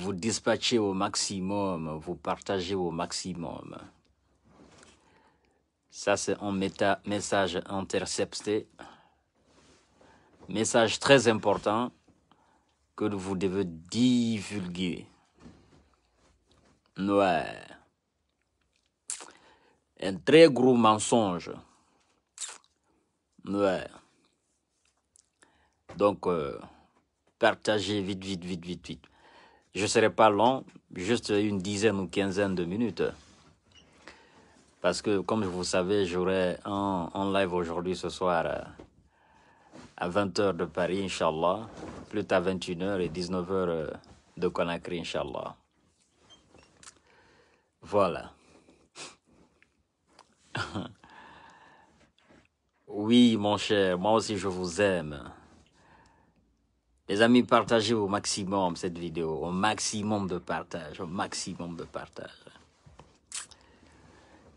vous dispatchez au maximum, vous partagez au maximum. Ça, c'est un message intercepté. Message très important que vous devez divulguer. Ouais. Un très gros mensonge. Ouais. Donc, euh, partagez vite, vite, vite, vite, vite. Je ne serai pas long, juste une dizaine ou quinzaine de minutes. Parce que, comme vous savez, j'aurai un, live aujourd'hui, ce soir, à 20h de Paris, Inch'Allah. Plus tard, 21h et 19h euh, de Conakry, Inch'Allah. Voilà. oui, mon cher, moi aussi je vous aime. Les amis, partagez au maximum cette vidéo, au maximum de partage, au maximum de partage.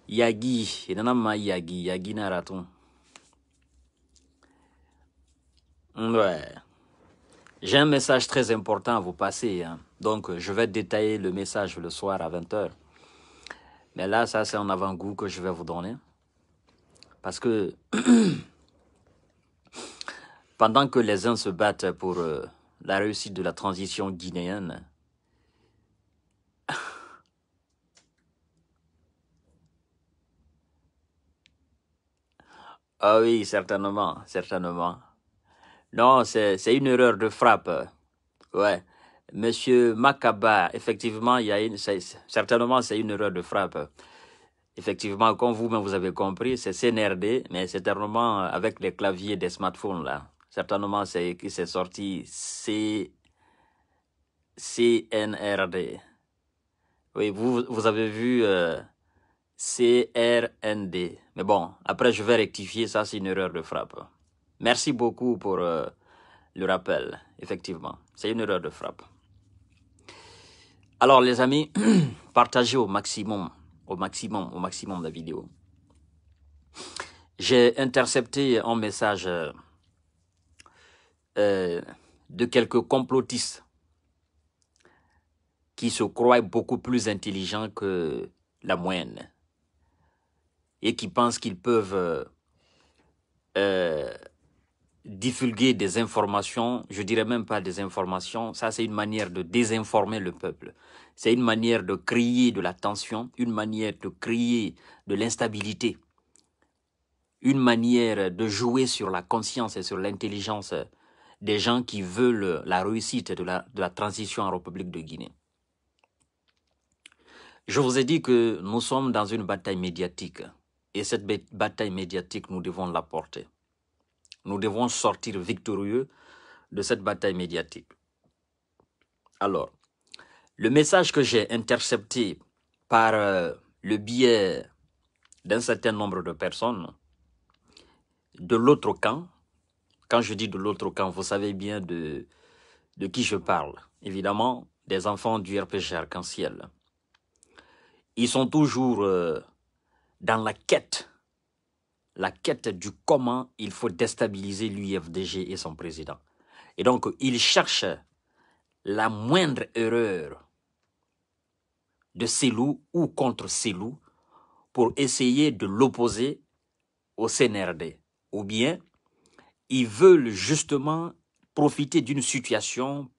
Yagi, a Yagi, Yagi Naraton. Ouais. J'ai un message très important à vous passer. Hein. Donc, je vais détailler le message le soir à 20h. Mais là, ça, c'est un avant-goût que je vais vous donner. Parce que Pendant que les uns se battent pour euh, la réussite de la transition guinéenne, ah oui, certainement, certainement. Non, c'est une erreur de frappe. Ouais. Monsieur Makaba, effectivement, il y a une, certainement, c'est une erreur de frappe. Effectivement, comme vous-même vous avez compris, c'est CNRD, mais c'est certainement euh, avec les claviers des smartphones là certainement c'est qui c'est sorti C CNRD. Oui, vous, avez vu euh, n CRND. Mais bon, après je vais rectifier, ça c'est une erreur de frappe. Merci beaucoup pour euh, le rappel, effectivement. C'est une erreur de frappe. Alors les amis, partagez au maximum, au maximum, au maximum la vidéo. J'ai intercepté un message euh, euh, de quelques complotistes qui se croient beaucoup plus intelligents que la moyenne et qui pensent qu'ils peuvent euh, euh, divulguer des informations, je dirais même pas des informations, ça c'est une manière de désinformer le peuple. C'est une manière de créer de la tension, une manière de créer de l'instabilité, une manière de jouer sur la conscience et sur l'intelligence des gens qui veulent la réussite de la, transition en République de Guinée. Je vous ai dit que nous sommes dans une bataille médiatique et cette bataille médiatique, nous devons la porter. Nous devons sortir victorieux de cette bataille médiatique. Alors, le message que j'ai intercepté par euh, le biais d'un certain nombre de personnes de l'autre camp, quand je dis de l'autre camp, vous savez bien de, de qui je parle. Évidemment, des enfants du RPG Arc-en-Ciel. Ils sont toujours euh, dans la quête, la quête du comment il faut déstabiliser l'UFDG et son président. Et donc, ils cherchent la moindre erreur de loups ou contre loups pour essayer de l'opposer au CNRD ou bien ils veulent justement profiter d'une situation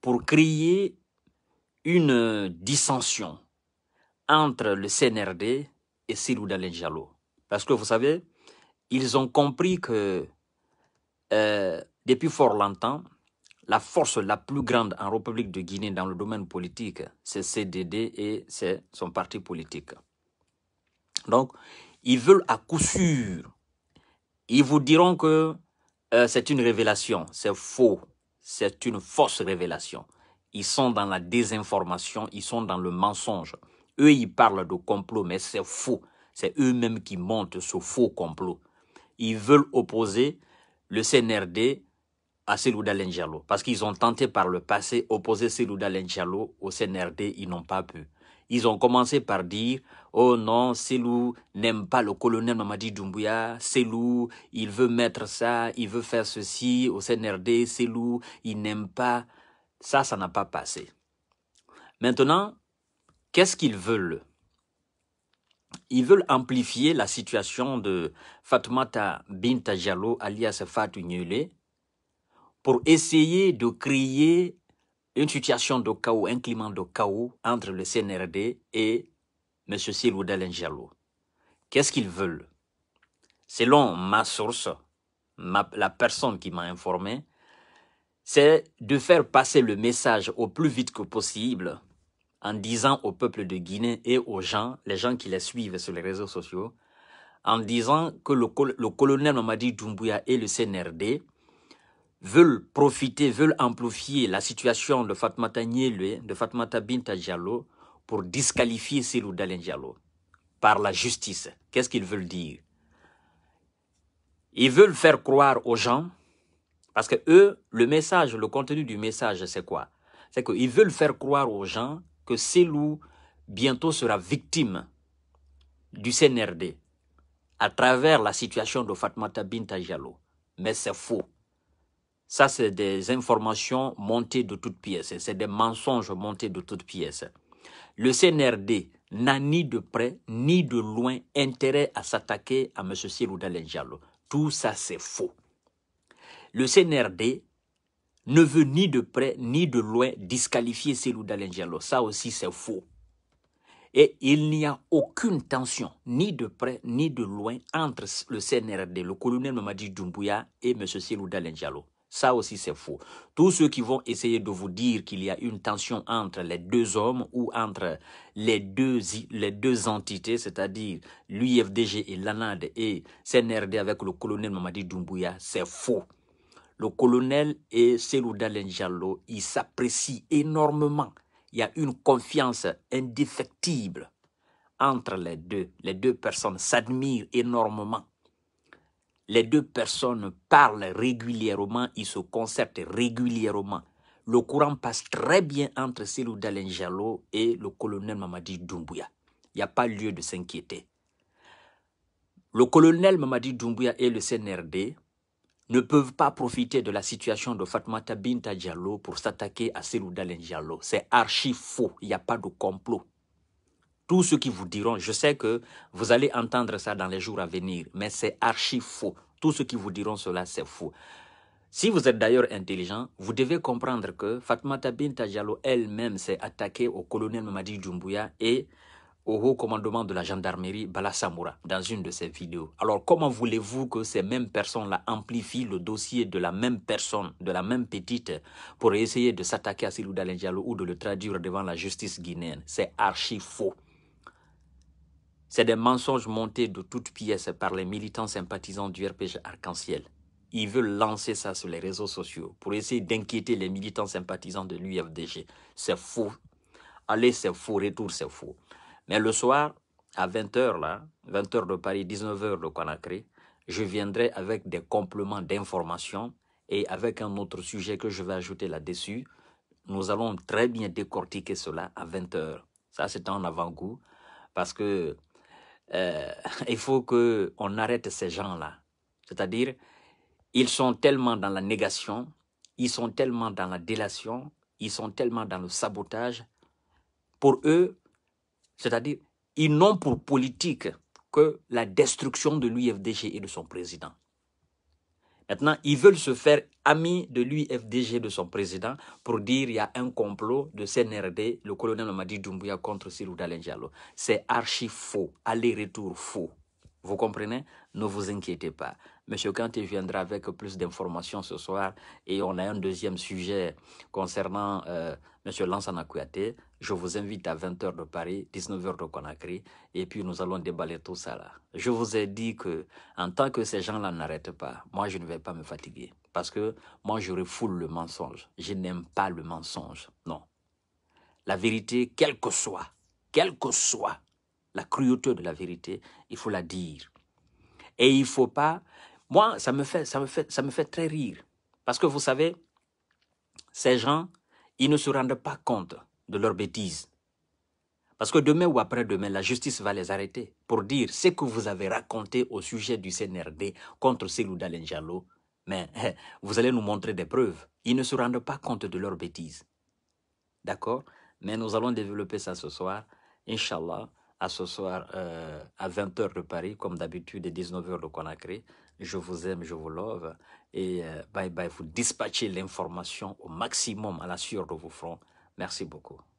pour créer une dissension entre le CNRD et Sirou Jalloh. Parce que vous savez, ils ont compris que euh, depuis fort longtemps, la force la plus grande en République de Guinée dans le domaine politique, c'est CDD et c'est son parti politique. Donc, ils veulent à coup sûr. Ils vous diront que euh, c'est une révélation, c'est faux, c'est une fausse révélation. Ils sont dans la désinformation, ils sont dans le mensonge. Eux, ils parlent de complot, mais c'est faux. C'est eux-mêmes qui montent ce faux complot. Ils veulent opposer le CNRD à Selouda Lengialo. Parce qu'ils ont tenté par le passé opposer Selouda Lengialo au CNRD, ils n'ont pas pu. Ils ont commencé par dire Oh non, Selou n'aime pas le colonel Mamadi Doumbouya. Selou, il veut mettre ça, il veut faire ceci au CNRD. Selou, il n'aime pas. Ça, ça n'a pas passé. Maintenant, qu'est-ce qu'ils veulent Ils veulent amplifier la situation de Fatmata Binta Diallo, alias Fatou Nyele, pour essayer de crier une situation de chaos, un climat de chaos entre le CNRD et M. Silou Dalengello. Qu'est-ce qu'ils veulent Selon ma source, la personne qui m'a informé, c'est de faire passer le message au plus vite que possible en disant au peuple de Guinée et aux gens, les gens qui les suivent sur les réseaux sociaux, en disant que le, colonel Mamadi Doumbouya et le CNRD veulent profiter, veulent amplifier la situation de Fatmata Nielwe, de Fatmata Binta pour disqualifier Silou Dalen Diallo par la justice. Qu'est-ce qu'ils veulent dire Ils veulent faire croire aux gens, parce que eux, le message, le contenu du message, c'est quoi C'est qu'ils veulent faire croire aux gens que Silou bientôt sera victime du CNRD à travers la situation de Fatmata Binta Diallo. Mais c'est faux. Ça, c'est des informations montées de toutes pièces. C'est des mensonges montés de toutes pièces. Le CNRD n'a ni de près ni de loin intérêt à s'attaquer à M. Cyril Dalenjalo. Tout ça, c'est faux. Le CNRD ne veut ni de près ni de loin disqualifier Cyril Dalenjalo. Ça aussi, c'est faux. Et il n'y a aucune tension, ni de près ni de loin, entre le CNRD, le colonel Mamadi Doumbouya et M. Cyril Dalenjalo. Ça aussi, c'est faux. Tous ceux qui vont essayer de vous dire qu'il y a une tension entre les deux hommes ou entre les deux, les deux entités, c'est-à-dire l'UFDG et l'ANAD et CNRD avec le colonel Mamadi Doumbouya, c'est faux. Le colonel et Selouda Dalenjalo, ils s'apprécient énormément. Il y a une confiance indéfectible entre les deux. Les deux personnes s'admirent énormément. Les deux personnes parlent régulièrement, ils se concertent régulièrement. Le courant passe très bien entre Célou Dalenjalo et le colonel Mamadi Doumbouya. Il n'y a pas lieu de s'inquiéter. Le colonel Mamadi Doumbouya et le CNRD ne peuvent pas profiter de la situation de Fatmata Binta Diallo pour s'attaquer à Célou Dalenjalo. C'est archi faux, il n'y a pas de complot. Tous ceux qui vous diront, je sais que vous allez entendre ça dans les jours à venir, mais c'est archi faux. Tous ceux qui vous diront cela, c'est faux. Si vous êtes d'ailleurs intelligent, vous devez comprendre que Fatmata Tabin Diallo elle-même s'est attaquée au colonel Mamadi Djumbuya et au haut commandement de la gendarmerie Bala Samoura, dans une de ses vidéos. Alors comment voulez-vous que ces mêmes personnes-là amplifient le dossier de la même personne, de la même petite, pour essayer de s'attaquer à Silou Diallo ou de le traduire devant la justice guinéenne C'est archi faux. C'est des mensonges montés de toutes pièces par les militants sympathisants du RPG Arc-en-Ciel. Ils veulent lancer ça sur les réseaux sociaux pour essayer d'inquiéter les militants sympathisants de l'UFDG. C'est faux. Allez, c'est faux. Retour, c'est faux. Mais le soir, à 20h, là, 20h de Paris, 19h de Conakry, je viendrai avec des compléments d'informations et avec un autre sujet que je vais ajouter là-dessus. Nous allons très bien décortiquer cela à 20h. Ça, c'est un avant-goût parce que euh, il faut qu'on arrête ces gens-là. C'est-à-dire, ils sont tellement dans la négation, ils sont tellement dans la délation, ils sont tellement dans le sabotage. Pour eux, c'est-à-dire, ils n'ont pour politique que la destruction de l'UFDG et de son président. Maintenant, ils veulent se faire amis de l'UFDG, de son président, pour dire qu'il y a un complot de CNRD, le colonel Mamadi Doumbouya contre Sirou Diallo. C'est archi faux, aller-retour faux. Vous comprenez Ne vous inquiétez pas. Monsieur Kanté viendra avec plus d'informations ce soir et on a un deuxième sujet concernant euh, Monsieur Lansana Kouyaté. Je vous invite à 20h de Paris, 19h de Conakry et puis nous allons déballer tout ça là. Je vous ai dit que en tant que ces gens-là n'arrêtent pas, moi je ne vais pas me fatiguer parce que moi je refoule le mensonge. Je n'aime pas le mensonge, non. La vérité, quelle que soit, quelle que soit la cruauté de la vérité, il faut la dire. Et il faut pas. Moi, ça me fait, ça me fait, ça me fait très rire. Parce que vous savez, ces gens, ils ne se rendent pas compte de leur bêtises. Parce que demain ou après-demain, la justice va les arrêter pour dire ce que vous avez raconté au sujet du CNRD contre Selou Dalenjalo. Mais eh, vous allez nous montrer des preuves. Ils ne se rendent pas compte de leur bêtises. D'accord Mais nous allons développer ça ce soir. Inch'Allah à ce soir euh, à 20h de Paris, comme d'habitude, et 19h de Conakry. Je vous aime, je vous love. Et euh, bye bye, vous dispatchez l'information au maximum à la sueur de vos fronts. Merci beaucoup.